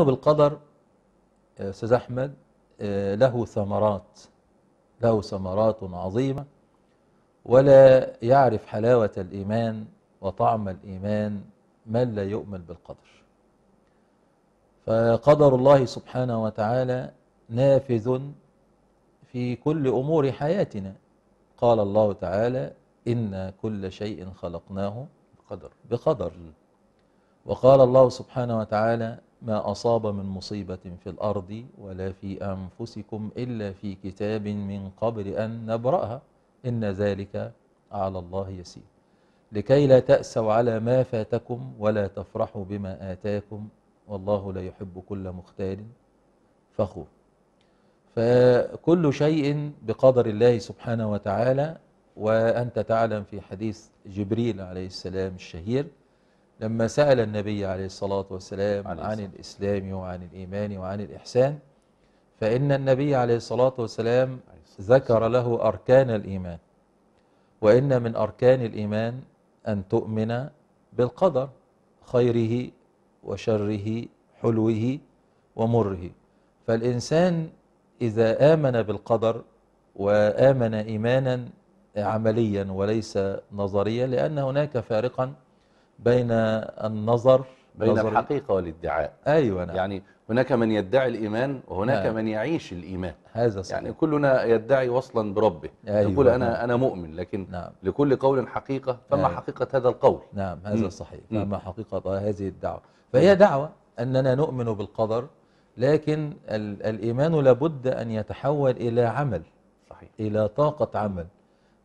الايمان بالقدر آه، استاذ احمد آه، له ثمرات له ثمرات عظيمه ولا يعرف حلاوه الايمان وطعم الايمان من لا يؤمن بالقدر فقدر الله سبحانه وتعالى نافذ في كل امور حياتنا قال الله تعالى إنا كل شيء خلقناه بقدر بقدر وقال الله سبحانه وتعالى ما أصاب من مصيبة في الأرض ولا في أنفسكم إلا في كتاب من قبل أن نبرأها إن ذلك على الله يسير لكي لا تأسوا على ما فاتكم ولا تفرحوا بما آتاكم والله لا يحب كل مختال فخور فكل شيء بقدر الله سبحانه وتعالى وأنت تعلم في حديث جبريل عليه السلام الشهير لما سأل النبي عليه الصلاة والسلام عليه عن الإسلام وعن الإيمان وعن الإحسان فإن النبي عليه الصلاة والسلام ذكر له أركان الإيمان وإن من أركان الإيمان أن تؤمن بالقدر خيره وشره حلوه ومره فالإنسان إذا آمن بالقدر وآمن إيمانا عمليا وليس نظريا لأن هناك فارقا بين النظر بين نظر الحقيقة والادعاء أيوة نعم. يعني هناك من يدعي الإيمان وهناك نعم. من يعيش الإيمان هذا صحيح. يعني كلنا يدعي وصلا بربه أيوة يقول أنا نعم. أنا مؤمن لكن نعم. لكل قول حقيقة فما نعم. حقيقة هذا القول نعم هذا مم. صحيح فما حقيقة هذه الدعوة فهي مم. دعوة أننا نؤمن بالقدر لكن الإيمان لابد أن يتحول إلى عمل صحيح. إلى طاقة عمل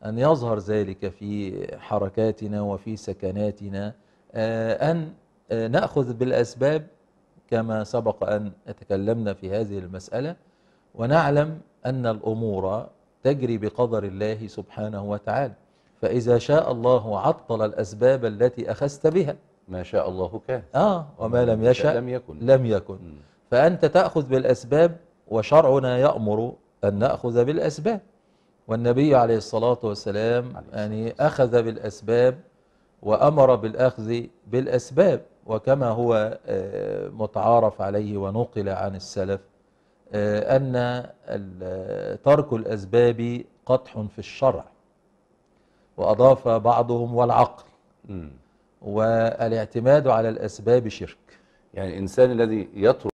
أن يظهر ذلك في حركاتنا وفي سكناتنا آه، أن آه، نأخذ بالأسباب كما سبق أن تكلمنا في هذه المسألة ونعلم أن الأمور تجري بقدر الله سبحانه وتعالى فإذا شاء الله عطل الأسباب التي أخذت بها ما شاء الله كان آه وما لم يشاء لم يكن لم يكن فأنت تأخذ بالأسباب وشرعنا يأمر أن نأخذ بالأسباب والنبي عليه الصلاة والسلام عليه يعني أخذ بالأسباب وأمر بالأخذ بالأسباب وكما هو آه، متعارف عليه ونقل عن السلف آه، أن ترك الأسباب قطح في الشرع وأضاف بعضهم والعقل والاعتماد على الأسباب شرك يعني الإنسان الذي يترك